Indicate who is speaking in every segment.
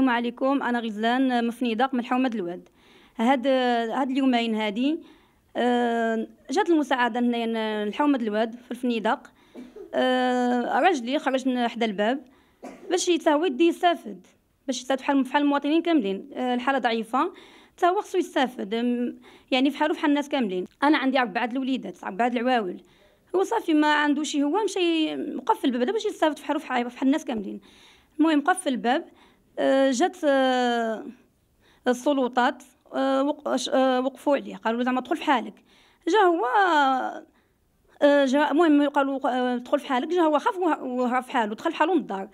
Speaker 1: السلام عليكم انا غزلان فنيدق من حومه الواد هاد هاد اليومين هادي آه، جات المساعده هنايا لحومه الواد في الفنيدق آه، راجلي خرج من حدا الباب باش يتساوي يدي يستافد باش يستافد بحال بحال المواطنين كاملين آه، الحاله ضعيفه حتى هو خصو يستافد يعني فحالو بحال الناس كاملين انا عندي اربعه الوليدات اربعه العواول هو صافي ما عندوش هو مشى مقفل الباب باش يستافد فحالو بحال الناس كاملين المهم قفل الباب آه، جات آه، السلطات آه، وقفوا عليه قالوا زعما دخل في حالك جا هو جا المهم قالوا دخل في حالك جا هو خاف وهرب في حاله دخل في حاله من الدار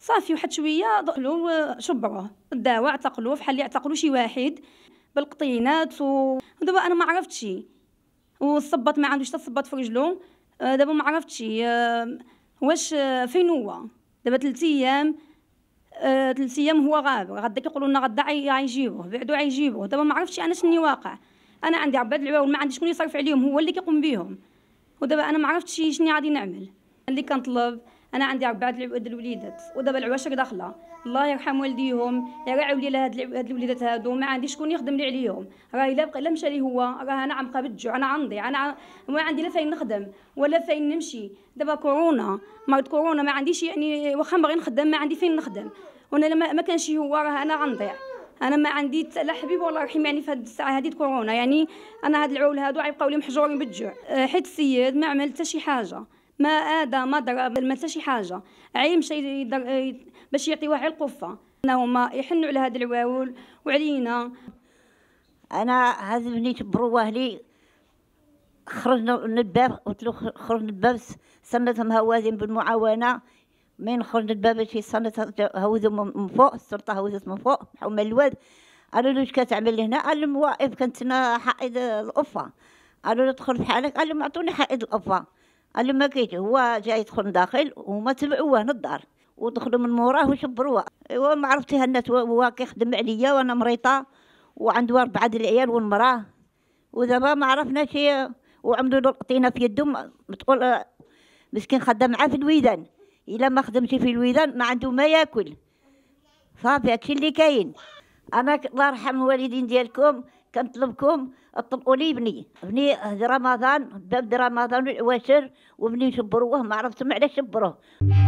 Speaker 1: صافي واحد شويه دخلوا شبروه داوا اعتقلوه بحال اللي اعتقلوا شي واحد بالقطينات ودابا انا ما عرفتش والصبط ما عندوش حتى الصباط في رجلو دابا ما عرفتش واش فين هو دابا 3 ايام آه، ثلاث ايام هو غاب غدا كيقولوا لنا غدا عيجيبوه بعدو عيجيبوه دابا ما عرفتش انا شنو واقع انا عندي عباد العواون ما عندي شكون يصرف عليهم هو اللي كيقوم بيهم ودابا انا ما عرفتش شنو غادي نعمل اللي كنطلب انا عندي اربعه العباد الوليدات ودابا العواشر داخله الله يرحم والديهم يا يرعوا لي لهاد هاد الوليدات هادو ما عندي شكون يخدم لي عليهم راه الا بقى الا مشى لي هو راه انا عمقه بالجوع انا عندي انا ما عندي لا فين نخدم ولا فين نمشي دابا كورونا مرض كورونا ما عنديش يعني واخا باغي نخدم ما عندي فين نخدم وانا لما ما كانش هو راه انا غنضيع انا ما عندي لا حبيب والله يرحم يعني في هاد الساعه هادي كورونا يعني انا هاد العول هادو غيبقاو لي محجورين بالجوع أه، حيت السيد ما عمل حتى شي حاجه ما هذا ما ضرب ما شي حاجه عي مشى باش يعطي واحد القفه هما يحنوا على هاد الواول وعلينا انا هاد بنيت بروه
Speaker 2: لي خرجنا من الباب قلت له خرج من الباب سندهم هوازن بالمعاونه من خرج الباب في سنة هوذ من فوق السلطة هوزت من فوق حوما الواد قالوا له كتعمل هنا قال لهم واقف كنت حائط القفة قالوا له ادخل حالك قال لهم اعطوني حائط القفة قال لهم ما كيجي هو جا يدخل داخل وهما تبعوه للدار ودخلوا من موراه وشبروه ايوا ما عرفتي هنا هو كيخدم عليا وانا مريضه وعنده اربعه د العيال والمراه ودابا ما عرفناش وعملوا له القطينه في يده تقول آه، مسكين خدام معاه في الويدان الا ما خدمتي في الويدان ما عنده ما ياكل صافي هادشي اللي كاين انا الله يرحم الوالدين ديالكم كنطلبكم اطلقوا لي بني بني آه، رمضان باب رمضان العواشر وبني شبروه ما عرفتم علاش شبروه